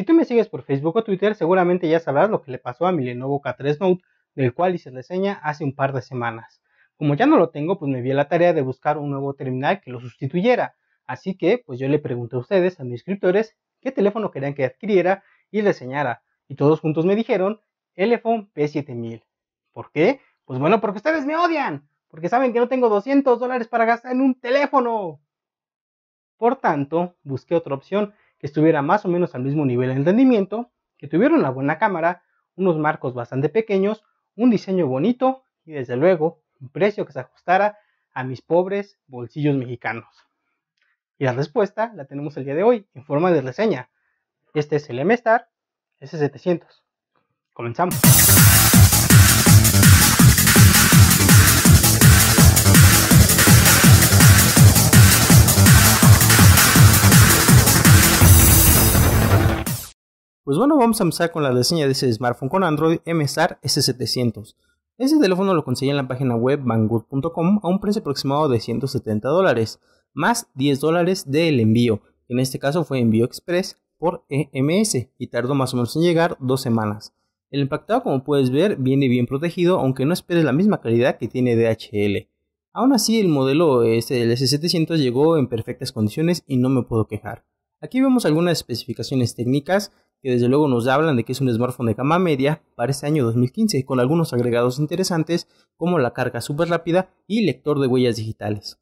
Si tú me sigues por Facebook o Twitter, seguramente ya sabrás lo que le pasó a mi Lenovo K3 Note, del cual hice reseña hace un par de semanas. Como ya no lo tengo, pues me vi a la tarea de buscar un nuevo terminal que lo sustituyera. Así que, pues yo le pregunté a ustedes, a mis inscriptores, qué teléfono querían que adquiriera y reseñara. Y todos juntos me dijeron, Elephone P7000. ¿Por qué? Pues bueno, porque ustedes me odian. Porque saben que no tengo 200 dólares para gastar en un teléfono. Por tanto, busqué otra opción que estuviera más o menos al mismo nivel de rendimiento que tuviera una buena cámara, unos marcos bastante pequeños, un diseño bonito y desde luego un precio que se ajustara a mis pobres bolsillos mexicanos. Y la respuesta la tenemos el día de hoy en forma de reseña. Este es el M-Star S700. Comenzamos. Pues bueno, vamos a empezar con la reseña de ese smartphone con Android MSAR S700. Ese teléfono lo conseguí en la página web banggood.com a un precio aproximado de 170 dólares, más 10 dólares del envío. En este caso fue envío express por EMS y tardó más o menos en llegar dos semanas. El impactado, como puedes ver, viene bien protegido, aunque no esperes la misma calidad que tiene DHL. Aún así, el modelo este del S700 llegó en perfectas condiciones y no me puedo quejar. Aquí vemos algunas especificaciones técnicas que desde luego nos hablan de que es un smartphone de gama media para este año 2015, con algunos agregados interesantes como la carga súper rápida y lector de huellas digitales.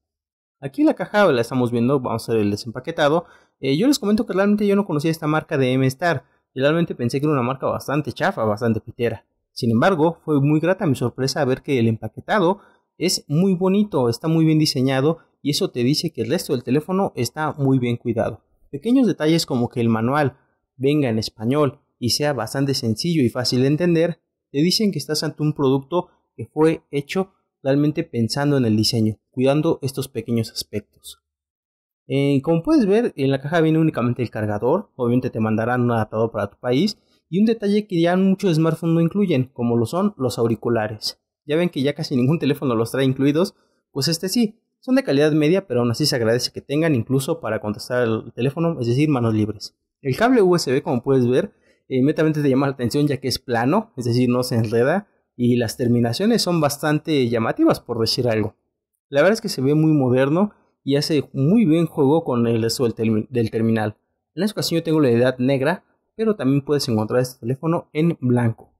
Aquí en la caja la estamos viendo, vamos a ver el desempaquetado. Eh, yo les comento que realmente yo no conocía esta marca de M-Star, y realmente pensé que era una marca bastante chafa, bastante pitera. Sin embargo, fue muy grata mi sorpresa ver que el empaquetado es muy bonito, está muy bien diseñado y eso te dice que el resto del teléfono está muy bien cuidado. Pequeños detalles como que el manual venga en español y sea bastante sencillo y fácil de entender, te dicen que estás ante un producto que fue hecho realmente pensando en el diseño, cuidando estos pequeños aspectos. Eh, como puedes ver, en la caja viene únicamente el cargador, obviamente te mandarán un adaptador para tu país, y un detalle que ya muchos smartphones no incluyen, como lo son los auriculares. Ya ven que ya casi ningún teléfono los trae incluidos, pues este sí, son de calidad media, pero aún así se agradece que tengan incluso para contestar el teléfono, es decir, manos libres. El cable USB, como puedes ver, inmediatamente te llama la atención ya que es plano, es decir, no se enreda y las terminaciones son bastante llamativas, por decir algo. La verdad es que se ve muy moderno y hace muy bien juego con el resto del, terminal. En esta ocasión yo tengo la edad negra, pero también puedes encontrar este teléfono en blanco.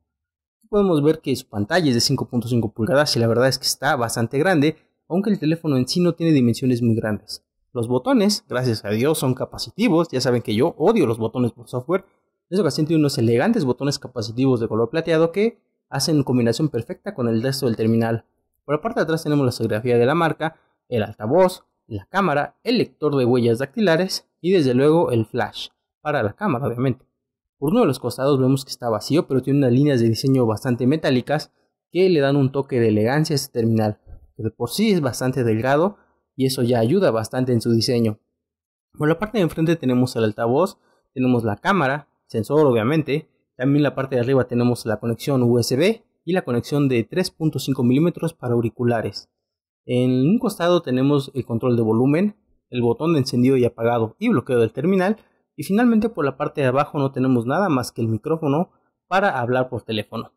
Podemos ver que su pantalla es de 5.5 pulgadas y la verdad es que está bastante grande, aunque el teléfono en sí no tiene dimensiones muy grandes. Los botones, gracias a Dios, son capacitivos. Ya saben que yo odio los botones por software. En esta ocasión tiene unos elegantes botones capacitivos de color plateado que hacen combinación perfecta con el resto del terminal. Por la parte de atrás tenemos la fotografía de la marca, el altavoz, la cámara, el lector de huellas dactilares y desde luego el flash, para la cámara obviamente. Por uno de los costados vemos que está vacío, pero tiene unas líneas de diseño bastante metálicas que le dan un toque de elegancia a este terminal. Que por sí es bastante delgado, y eso ya ayuda bastante en su diseño. Por la parte de enfrente tenemos el altavoz, tenemos la cámara, sensor obviamente, también la parte de arriba tenemos la conexión USB y la conexión de 3.5 milímetros para auriculares. En un costado tenemos el control de volumen, el botón de encendido y apagado y bloqueo del terminal y finalmente por la parte de abajo no tenemos nada más que el micrófono para hablar por teléfono.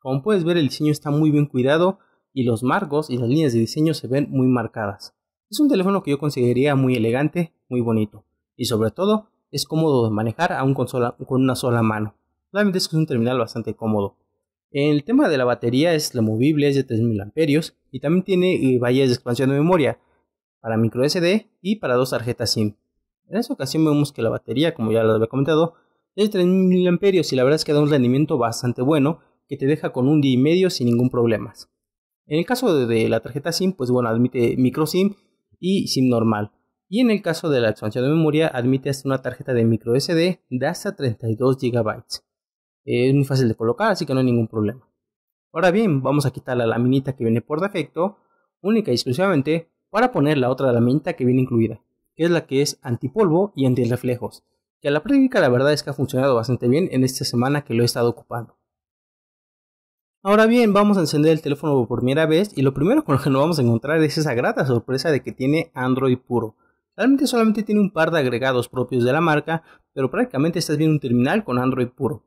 Como puedes ver el diseño está muy bien cuidado y los marcos y las líneas de diseño se ven muy marcadas. Es un teléfono que yo consideraría muy elegante, muy bonito y sobre todo es cómodo de manejar aún con, con una sola mano. Realmente es un terminal bastante cómodo. El tema de la batería es removible, es de 3000 amperios y también tiene eh, vallas de expansión de memoria para micro SD y para dos tarjetas SIM. En esta ocasión vemos que la batería, como ya lo había comentado, es de 3000 amperios y la verdad es que da un rendimiento bastante bueno que te deja con un día y medio sin ningún problema. En el caso de la tarjeta SIM, pues bueno, admite micro SIM y SIM normal. Y en el caso de la expansión de memoria, admite hasta una tarjeta de micro SD de hasta 32 GB. Es muy fácil de colocar, así que no hay ningún problema. Ahora bien, vamos a quitar la laminita que viene por defecto, única y exclusivamente, para poner la otra laminita que viene incluida, que es la que es antipolvo y antirreflejos, que a la práctica la verdad es que ha funcionado bastante bien en esta semana que lo he estado ocupando. Ahora bien, vamos a encender el teléfono por primera vez y lo primero con lo que nos vamos a encontrar es esa grata sorpresa de que tiene Android puro. Realmente solamente tiene un par de agregados propios de la marca, pero prácticamente estás viendo un terminal con Android puro.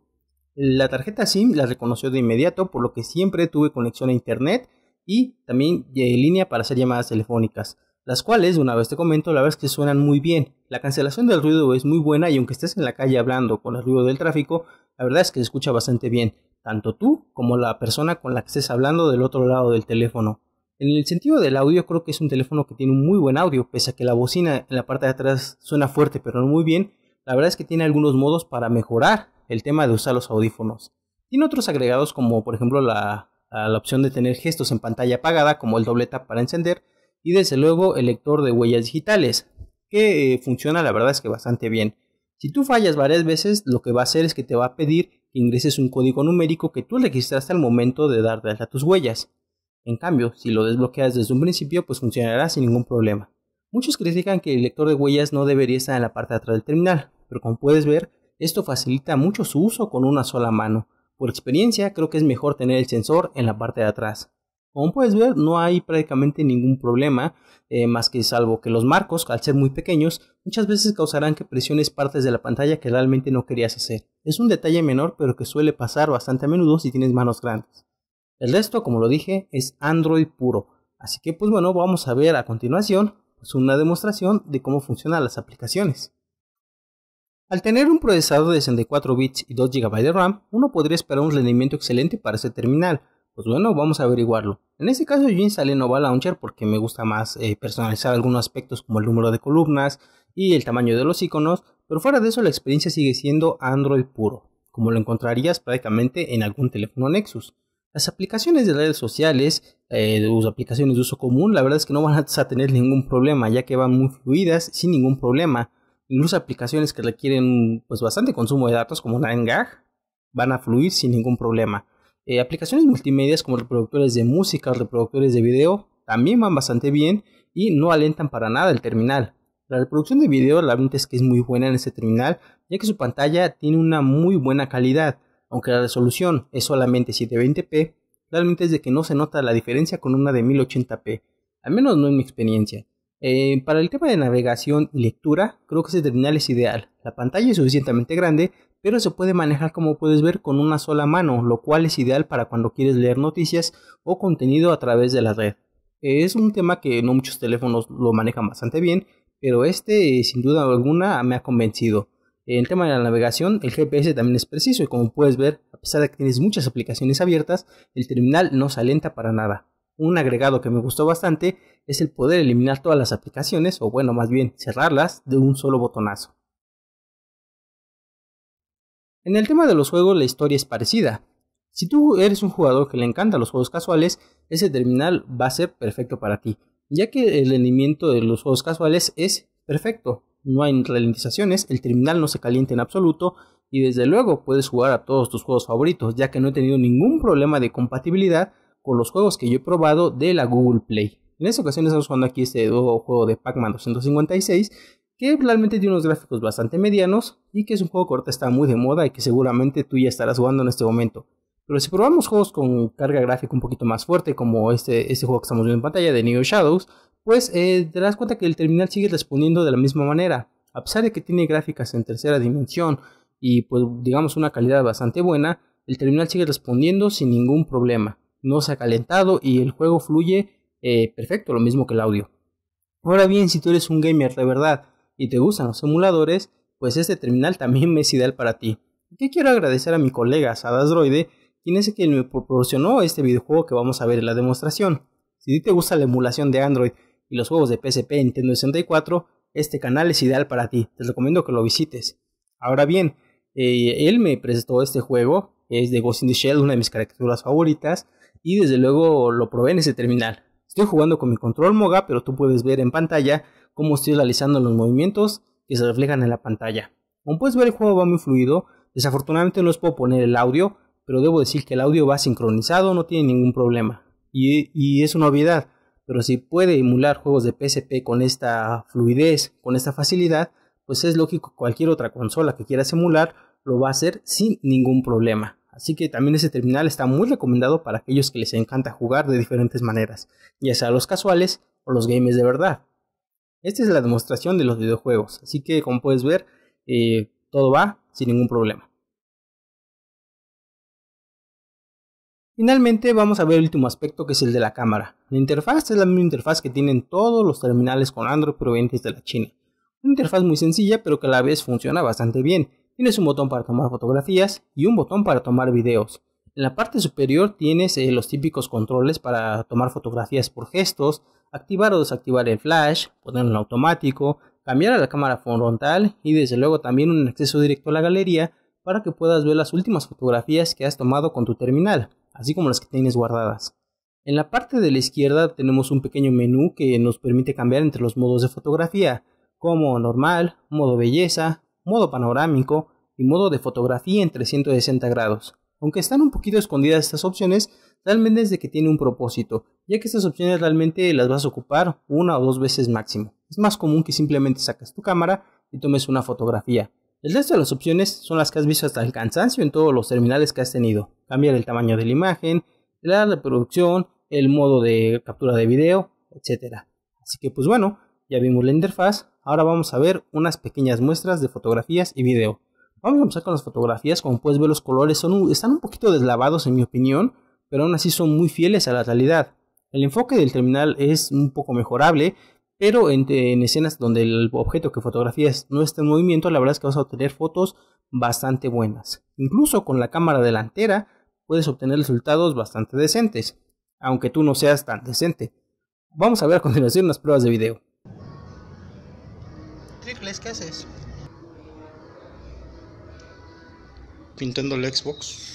La tarjeta SIM la reconoció de inmediato, por lo que siempre tuve conexión a internet y también de eh, línea para hacer llamadas telefónicas, las cuales, una vez te comento, la verdad es que suenan muy bien. La cancelación del ruido es muy buena y aunque estés en la calle hablando con el ruido del tráfico, la verdad es que se escucha bastante bien tanto tú como la persona con la que estés hablando del otro lado del teléfono. En el sentido del audio, creo que es un teléfono que tiene un muy buen audio, pese a que la bocina en la parte de atrás suena fuerte, pero no muy bien. La verdad es que tiene algunos modos para mejorar el tema de usar los audífonos. Tiene otros agregados como por ejemplo la, opción de tener gestos en pantalla apagada, como el doble tap para encender, y desde luego el lector de huellas digitales, que eh, funciona la verdad es que bastante bien. Si tú fallas varias veces, lo que va a hacer es que te va a pedir ingreses un código numérico que tú registraste al momento de dar de alta tus huellas. En cambio, si lo desbloqueas desde un principio, pues funcionará sin ningún problema. Muchos critican que el lector de huellas no debería estar en la parte de atrás del terminal, pero como puedes ver, esto facilita mucho su uso con una sola mano. Por experiencia, creo que es mejor tener el sensor en la parte de atrás. Como puedes ver, no hay prácticamente ningún problema, eh, más que salvo que los marcos, al ser muy pequeños, muchas veces causarán que presiones partes de la pantalla que realmente no querías hacer. Es un detalle menor, pero que suele pasar bastante a menudo si tienes manos grandes. El resto, como lo dije, es Android puro. Así que, pues bueno, vamos a ver a continuación pues, una demostración de cómo funcionan las aplicaciones. Al tener un procesador de 64 bits y 2 GB de RAM, uno podría esperar un rendimiento excelente para ese terminal, pues bueno, vamos a averiguarlo. En este caso yo instalé Nova Launcher porque me gusta más eh, personalizar algunos aspectos como el número de columnas y el tamaño de los iconos, pero fuera de eso la experiencia sigue siendo Android puro, como lo encontrarías prácticamente en algún teléfono Nexus. Las aplicaciones de redes sociales, las eh, aplicaciones de uso común, la verdad es que no van a tener ningún problema, ya que van muy fluidas, sin ningún problema. Incluso aplicaciones que requieren pues, bastante consumo de datos, como NineGag, van a fluir sin ningún problema. Eh, aplicaciones multimedias como reproductores de música, reproductores de video, también van bastante bien y no alentan para nada el terminal. La reproducción de video, la verdad es que es muy buena en este terminal, ya que su pantalla tiene una muy buena calidad, aunque la resolución es solamente 720p, realmente es de que no se nota la diferencia con una de 1080p, al menos no en mi experiencia. Eh, para el tema de navegación y lectura, creo que este terminal es ideal. La pantalla es suficientemente grande pero se puede manejar como puedes ver con una sola mano, lo cual es ideal para cuando quieres leer noticias o contenido a través de la red. Eh, es un tema que no muchos teléfonos lo manejan bastante bien, pero este eh, sin duda alguna me ha convencido. En tema de la navegación, el GPS también es preciso y como puedes ver, a pesar de que tienes muchas aplicaciones abiertas, el terminal no se alenta para nada. Un agregado que me gustó bastante es el poder eliminar todas las aplicaciones, o bueno, más bien cerrarlas de un solo botonazo. En el tema de los juegos la historia es parecida. Si tú eres un jugador que le encanta los juegos casuales, ese terminal va a ser perfecto para ti, ya que el rendimiento de los juegos casuales es perfecto. No hay ralentizaciones, el terminal no se calienta en absoluto y desde luego puedes jugar a todos tus juegos favoritos, ya que no he tenido ningún problema de compatibilidad con los juegos que yo he probado de la Google Play. En esta ocasión estamos jugando aquí este juego de Pac-Man 256 que realmente tiene unos gráficos bastante medianos y que es un juego que ahorita está muy de moda y que seguramente tú ya estarás jugando en este momento. Pero si probamos juegos con carga gráfica un poquito más fuerte, como este, este juego que estamos viendo en pantalla de Neo Shadows, pues eh, te das cuenta que el terminal sigue respondiendo de la misma manera. A pesar de que tiene gráficas en tercera dimensión y pues digamos una calidad bastante buena, el terminal sigue respondiendo sin ningún problema. No se ha calentado y el juego fluye eh, perfecto, lo mismo que el audio. Ahora bien, si tú eres un gamer de verdad y te gustan los emuladores, pues este terminal también es ideal para ti. ...y quiero agradecer a mi colega Sadasdroide, quien es el que me proporcionó este videojuego que vamos a ver en la demostración. Si te gusta la emulación de Android y los juegos de PSP Nintendo 64, este canal es ideal para ti, te recomiendo que lo visites. Ahora bien, eh, él me presentó este juego, es de Ghost in the Shell, una de mis caricaturas favoritas, y desde luego lo probé en ese terminal. Estoy jugando con mi control Moga, pero tú puedes ver en pantalla cómo estoy realizando los movimientos que se reflejan en la pantalla. Como puedes ver el juego va muy fluido, desafortunadamente no les puedo poner el audio, pero debo decir que el audio va sincronizado, no tiene ningún problema. Y, es una obviedad, pero si puede emular juegos de PSP con esta fluidez, con esta facilidad, pues es lógico cualquier otra consola que quieras emular lo va a hacer sin ningún problema. Así que también ese terminal está muy recomendado para aquellos que les encanta jugar de diferentes maneras, ya sea los casuales o los games de verdad. Esta es la demostración de los videojuegos, así que como puedes ver, eh, todo va sin ningún problema. Finalmente vamos a ver el último aspecto que es el de la cámara. La interfaz es la misma interfaz que tienen todos los terminales con Android provenientes de la China. Una interfaz muy sencilla pero que a la vez funciona bastante bien. Tienes un botón para tomar fotografías y un botón para tomar videos. En la parte superior tienes eh, los típicos controles para tomar fotografías por gestos, activar o desactivar el flash, ponerlo en automático, cambiar a la cámara frontal y desde luego también un acceso directo a la galería para que puedas ver las últimas fotografías que has tomado con tu terminal, así como las que tienes guardadas. En la parte de la izquierda tenemos un pequeño menú que nos permite cambiar entre los modos de fotografía, como normal, modo belleza, modo panorámico y modo de fotografía en 360 grados. Aunque están un poquito escondidas estas opciones, realmente es de que tiene un propósito, ya que estas opciones realmente las vas a ocupar una o dos veces máximo. Es más común que simplemente sacas tu cámara y tomes una fotografía. El resto de las opciones son las que has visto hasta el cansancio en todos los terminales que has tenido. Cambiar el tamaño de la imagen, la reproducción, el modo de captura de video, etc. Así que pues bueno, ya vimos la interfaz, ahora vamos a ver unas pequeñas muestras de fotografías y video. Vamos a empezar con las fotografías, como puedes ver los colores son están un poquito deslavados en mi opinión, pero aún así son muy fieles a la realidad. El enfoque del terminal es un poco mejorable, pero en, escenas donde el objeto que fotografías no está en movimiento, la verdad es que vas a obtener fotos bastante buenas. Incluso con la cámara delantera puedes obtener resultados bastante decentes, aunque tú no seas tan decente. Vamos a ver a continuación unas pruebas de video. Tricles, ¿qué haces? pintando el Xbox.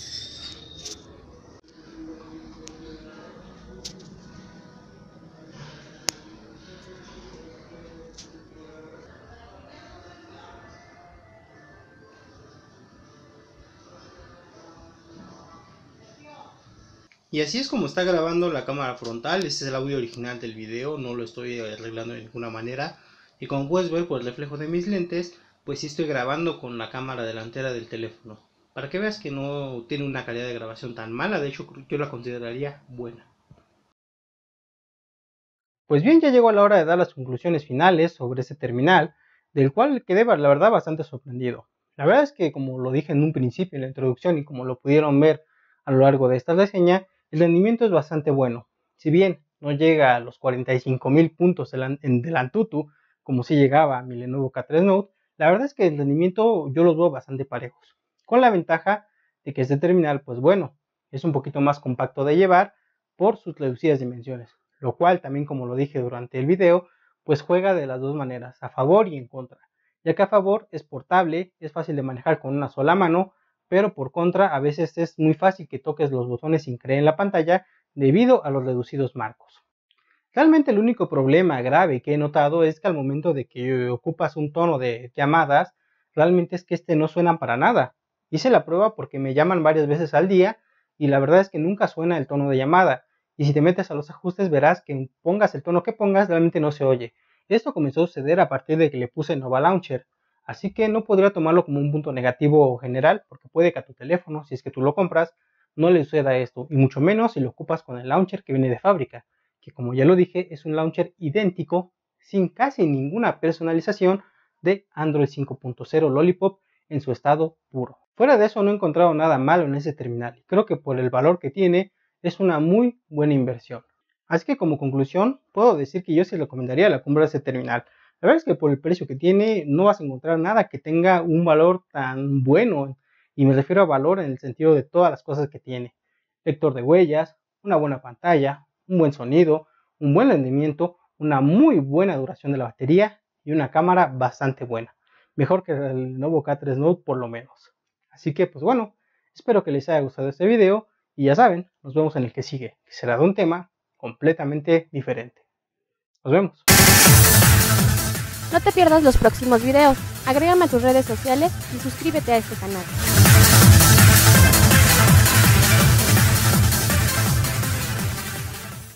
Y así es como está grabando la cámara frontal, este es el audio original del video, no lo estoy arreglando de ninguna manera. Y como puedes ver por el reflejo de mis lentes, pues estoy grabando con la cámara delantera del teléfono. Para que veas que no tiene una calidad de grabación tan mala, de hecho yo la consideraría buena. Pues bien, ya llegó la hora de dar las conclusiones finales sobre este terminal, del cual quedé la verdad bastante sorprendido. La verdad es que como lo dije en un principio en la introducción y como lo pudieron ver a lo largo de esta reseña, el rendimiento es bastante bueno. Si bien no llega a los 45.000 puntos del AnTuTu, como si llegaba a mi Lenovo K3 Note, la verdad es que el rendimiento yo los veo bastante parejos con la ventaja de que este terminal, pues bueno, es un poquito más compacto de llevar por sus reducidas dimensiones, lo cual también como lo dije durante el video, pues juega de las dos maneras, a favor y en contra, ya que a favor es portable, es fácil de manejar con una sola mano, pero por contra a veces es muy fácil que toques los botones sin creer en la pantalla debido a los reducidos marcos. Realmente el único problema grave que he notado es que al momento de que ocupas un tono de llamadas, realmente es que este no suena para nada. Hice la prueba porque me llaman varias veces al día y la verdad es que nunca suena el tono de llamada. Y si te metes a los ajustes verás que pongas el tono que pongas realmente no se oye. Esto comenzó a suceder a partir de que le puse Nova Launcher. Así que no podría tomarlo como un punto negativo o general porque puede que a tu teléfono, si es que tú lo compras, no le suceda esto. Y mucho menos si lo ocupas con el launcher que viene de fábrica. Que como ya lo dije es un launcher idéntico sin casi ninguna personalización de Android 5.0 Lollipop en su estado puro. Fuera de eso no he encontrado nada malo en ese terminal. Creo que por el valor que tiene es una muy buena inversión. Así que como conclusión puedo decir que yo sí recomendaría la compra de ese terminal. La verdad es que por el precio que tiene no vas a encontrar nada que tenga un valor tan bueno. Y me refiero a valor en el sentido de todas las cosas que tiene. Lector de huellas, una buena pantalla, un buen sonido, un buen rendimiento, una muy buena duración de la batería y una cámara bastante buena. Mejor que el nuevo K3 Note por lo menos. Así que pues bueno, espero que les haya gustado este video y ya saben, nos vemos en el que sigue, que será de un tema completamente diferente. Nos vemos. No te pierdas los próximos videos, agrégame a tus redes sociales y suscríbete a este canal.